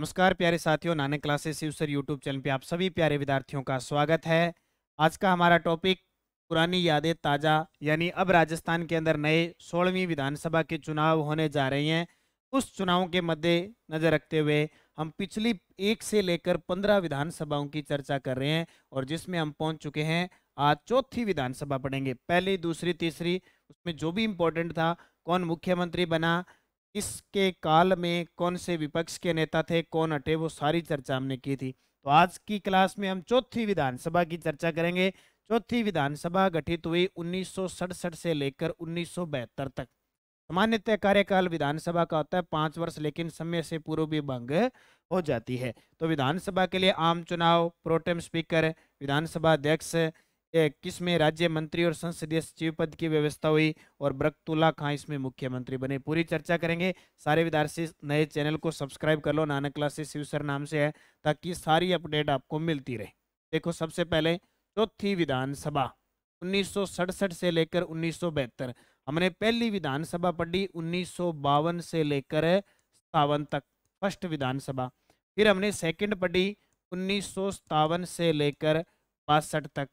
नमस्कार प्यारे साथियों Nanak classes Shiv YouTube channel पे आप सभी प्यारे विद्यार्थियों का स्वागत है आज का हमारा टॉपिक पुरानी यादें ताज़ा यानी अब राजस्थान के अंदर नए सोलहवीं विधानसभा के चुनाव होने जा रहे हैं उस चुनाव के मद्देनज़र रखते हुए हम पिछली एक से लेकर पंद्रह विधानसभाओं की चर्चा कर रहे हैं और जिसमें हम पहुँच चुके हैं आज चौथी विधानसभा पढ़ेंगे पहली दूसरी तीसरी उसमें जो भी इम्पोर्टेंट था कौन मुख्यमंत्री बना किसके काल में कौन से विपक्ष के नेता थे कौन हटे वो सारी चर्चा हमने की थी तो आज की क्लास में हम चौथी विधानसभा की चर्चा करेंगे चौथी विधानसभा गठित हुई उन्नीस से लेकर उन्नीस तक सामान्यतः कार्यकाल विधानसभा का होता है पांच वर्ष लेकिन समय से पूर्व भी भंग हो जाती है तो विधानसभा के लिए आम चुनाव प्रोटेम स्पीकर विधानसभा अध्यक्ष किसमें राज्य मंत्री और संसदीय सचिव पद की व्यवस्था हुई और ब्रकतुल्ला खां इसमें मुख्यमंत्री बने पूरी चर्चा करेंगे सारे विद्यार्थी नए चैनल को सब्सक्राइब कर लो नानक क्लासेस शिवसर नाम से है ताकि सारी अपडेट आपको मिलती रहे देखो सबसे पहले चौथी विधानसभा उन्नीस से लेकर उन्नीस हमने पहली विधानसभा पढ़ी उन्नीस से लेकर सतावन तक फर्स्ट विधानसभा फिर हमने सेकंड पढ़ी उन्नीस से लेकर बासठ तक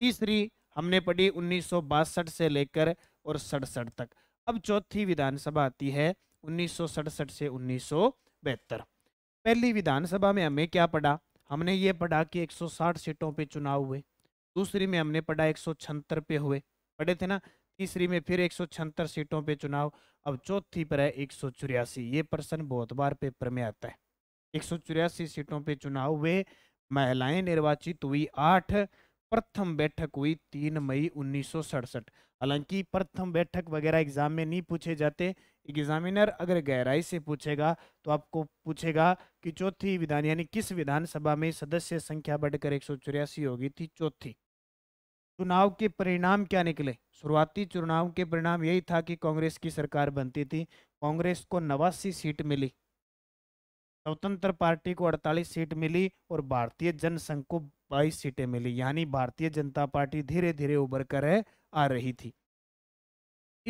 तीसरी हमने पढ़ी उन्नीस से लेकर और सड़सठ तक अब चौथी विधानसभा आती है उन्नीस से उन्नीस पहली विधानसभा में हमें क्या पढ़ा हमने ये पढ़ा कि 160 सीटों पे चुनाव हुए दूसरी में हमने पढ़ा एक पे हुए पढ़े थे ना तीसरी में फिर एक सीटों पे चुनाव अब चौथी पर है एक ये प्रश्न बहुत बार पेपर में आता है एक सीटों पे चुनाव हुए महिलाएं निर्वाचित हुई आठ प्रथम बैठक हुई तीन मई उन्नीस हालांकि प्रथम बैठक वगैरह एग्जाम में नहीं पूछे जाते एग्जामिनर अगर गहराई से पूछेगा तो आपको पूछेगा कि चौथी विधान यानी किस विधानसभा में सदस्य संख्या बढ़कर एक होगी थी चौथी चुनाव के परिणाम क्या निकले शुरुआती चुनाव के परिणाम यही था कि कांग्रेस की सरकार बनती थी कांग्रेस को नवासी सीट मिली स्वतंत्र पार्टी को 48 सीट मिली और भारतीय जनसंघ को 22 सीटें मिली यानी भारतीय जनता पार्टी धीरे धीरे उभर कर आ रही थी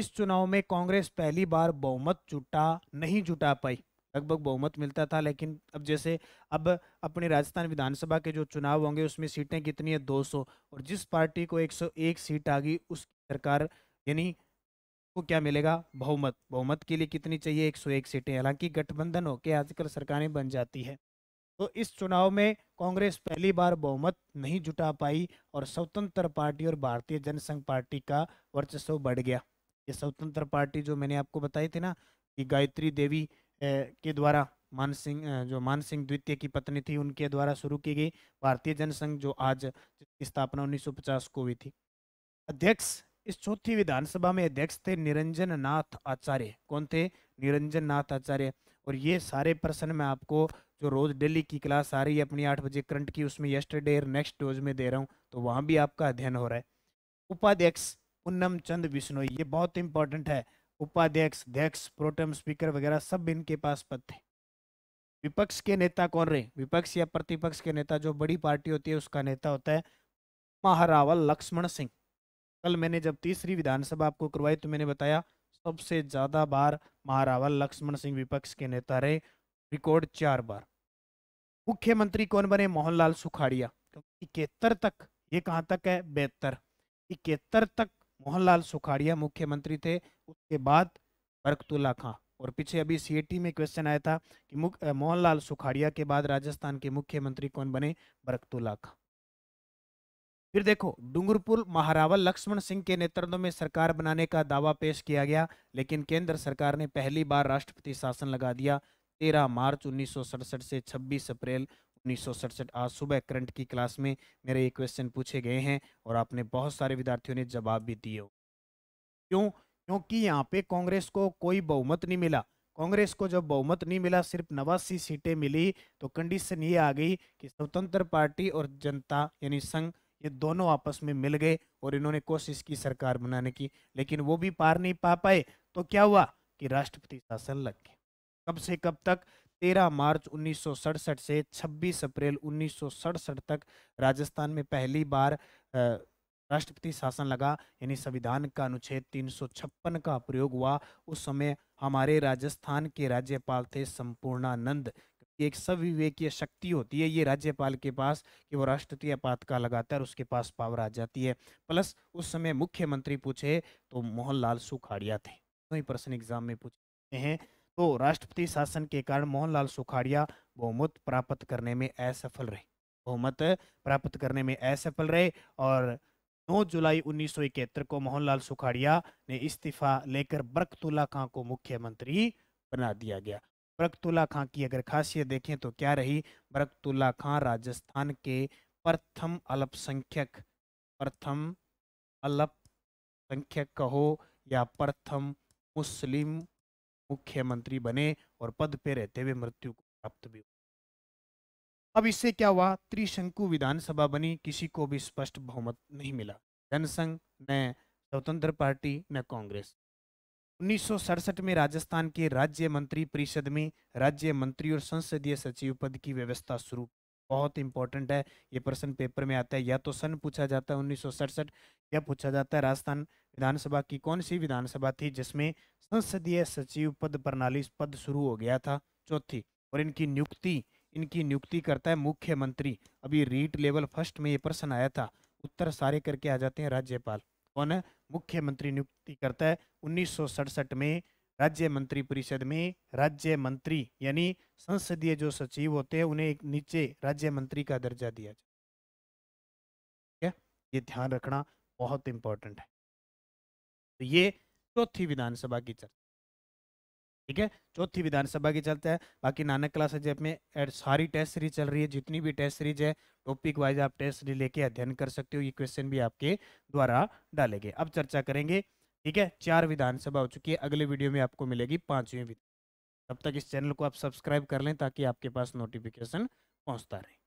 इस चुनाव में कांग्रेस पहली बार बहुमत जुटा नहीं जुटा पाई लगभग बहुमत मिलता था लेकिन अब जैसे अब अपने राजस्थान विधानसभा के जो चुनाव होंगे उसमें सीटें कितनी है 200 और जिस पार्टी को 101 सीट आ गई उसकी सरकार यानी को क्या मिलेगा बहुमत बहुमत के लिए कितनी चाहिए 101 सीटें हालांकि गठबंधन होकर आजकल सरकारें बन जाती है तो इस चुनाव में कांग्रेस पहली बार बहुमत नहीं जुटा पाई और स्वतंत्र पार्टी और भारतीय जनसंघ पार्टी का वर्चस्व बढ़ गया ये स्वतंत्र पार्टी जो मैंने आपको बताई थी ना कि गायत्री देवी के द्वारा मान सिंह जो मान सिंह द्वितीय की पत्नी थी उनके द्वारा शुरू की गई भारतीय जनसंघ जो आज जिसकी स्थापना 1950 को हुई थी अध्यक्ष इस चौथी विधानसभा में अध्यक्ष थे निरंजन नाथ आचार्य कौन थे निरंजन नाथ आचार्य और ये सारे प्रश्न मैं आपको जो रोज डेली की क्लास आ रही है अपनी आठ बजे करंट की उसमें यस्टरडे और नेक्स्ट डोज में दे रहा हूँ तो वहाँ भी आपका अध्ययन हो रहा है उपाध्यक्ष पूनम चंद बिश्नोई ये बहुत इंपॉर्टेंट है उपाध्यक्ष अध्यक्ष प्रोटम स्पीकर वगैरह सब इनके पास पद थे विपक्ष के नेता कौन रहे विपक्ष या प्रतिपक्ष के नेता जो बड़ी पार्टी होती है उसका नेता होता है महारावल लक्ष्मण सिंह कल मैंने जब तीसरी विधानसभा आपको करवाई तो मैंने बताया सबसे ज़्यादा बार महारावल लक्ष्मण सिंह विपक्ष के नेता रहे रिकॉर्ड चार बार मुख्यमंत्री कौन बने मोहनलाल सुखाड़िया तो इकहत्तर तक ये कहाँ तक है बेहतर इकहत्तर तक मोहनलाल सुखाड़िया मुख्यमंत्री थे उसके बाद बरकतुल्ला खां और पीछे अभी सीएटी में क्वेश्चन आया था कि मोहनलाल सुखाड़िया के बाद राजस्थान के मुख्यमंत्री कौन बने बरकतुल्ला खां फिर देखो डूंगरपुर महारावल लक्ष्मण सिंह के नेतृत्व में सरकार बनाने का दावा पेश किया गया लेकिन केंद्र सरकार ने पहली बार राष्ट्रपति शासन लगा दिया तेरह मार्च उन्नीस से छब्बीस अप्रैल उन्नीस आज सुबह करंट की क्लास में मेरे ये क्वेश्चन पूछे गए हैं और आपने बहुत सारे विद्यार्थियों ने जवाब भी दिए क्यों क्योंकि यहाँ पे कांग्रेस को कोई बहुमत नहीं मिला कांग्रेस को जब बहुमत नहीं मिला सिर्फ नवासी सीटें मिली तो कंडीशन ये आ गई कि स्वतंत्र पार्टी और जनता यानी संघ ये दोनों आपस में मिल गए और इन्होंने कोशिश की सरकार बनाने की लेकिन वो भी पार नहीं पा पाए तो क्या हुआ कि राष्ट्रपति शासन लग गया कब से कब तक 13 मार्च 1967 से 26 अप्रैल 1967 तक राजस्थान में पहली बार राष्ट्रपति शासन लगा यानी संविधान का अनुच्छेद तीन का प्रयोग हुआ उस समय हमारे राजस्थान के राज्यपाल थे संपूर्णानंद कि एक सविवेकीय शक्ति होती है ये राज्यपाल के पास कि वो राष्ट्रपति आपातकाल लगाता है और उसके पास पावर आ जाती है प्लस उस समय मुख्यमंत्री पूछे तो मोहन लाल सुखाड़िया थे तो ही प्रश्न एग्जाम में पूछते हैं तो राष्ट्रपति शासन के कारण मोहनलाल सुखाड़िया बहुमत प्राप्त करने में असफल रहे बहुमत प्राप्त करने में असफल रहे और 9 जुलाई उन्नीस को मोहनलाल सुखाड़िया ने इस्तीफा लेकर बरकतुल्ला खां को मुख्यमंत्री बना दिया गया बरकतुल्ला खां की अगर खासियत देखें तो क्या रही बरकतुल्ला खां राजस्थान के प्रथम अल्पसंख्यक प्रथम अल्पसंख्यक कहो या प्रथम मुस्लिम मुख्यमंत्री बने और पद पे रहते हुए मृत्यु को प्राप्त भी अब इससे क्या हुआ त्रिशंकु विधानसभा बनी किसी को भी स्पष्ट बहुमत नहीं मिला जनसंघ न स्वतंत्र पार्टी न कांग्रेस उन्नीस में राजस्थान के राज्य मंत्री परिषद में राज्य मंत्री और संसदीय सचिव पद की व्यवस्था शुरू बहुत इंपॉर्टेंट है ये प्रश्न पेपर में आता है या तो सन पूछा जाता है उन्नीस या पूछा जाता है राजस्थान विधानसभा की कौन सी विधानसभा थी जिसमें संसदीय सचिव पद प्रणाली पद शुरू हो गया था चौथी और इनकी नियुक्ति इनकी नियुक्ति करता है मुख्यमंत्री अभी रीट लेवल फर्स्ट में ये प्रश्न आया था उत्तर सारे करके आ जाते हैं राज्यपाल कौन है मुख्यमंत्री नियुक्ति करता है उन्नीस में राज्य मंत्री परिषद में राज्य मंत्री यानी संसदीय जो सचिव होते हैं उन्हें एक नीचे राज्य मंत्री का दर्जा दिया जाता है ये ध्यान रखना बहुत इंपॉर्टेंट है तो ये चौथी विधानसभा की चर्चा ठीक है चौथी विधानसभा की चलता है बाकी नानक क्लास जब में सारी टेस्ट सीरीज चल रही है जितनी भी टेस्ट सीरीज है टॉपिक वाइज आप टेस्ट सीरीज लेके अध्ययन कर सकते हो ये क्वेश्चन भी आपके द्वारा डालेंगे अब चर्चा करेंगे ठीक है चार विधानसभा हो चुकी है अगले वीडियो में आपको मिलेगी पांचवी तब तक इस चैनल को आप सब्सक्राइब कर लें ताकि आपके पास नोटिफिकेशन पहुँचता रहे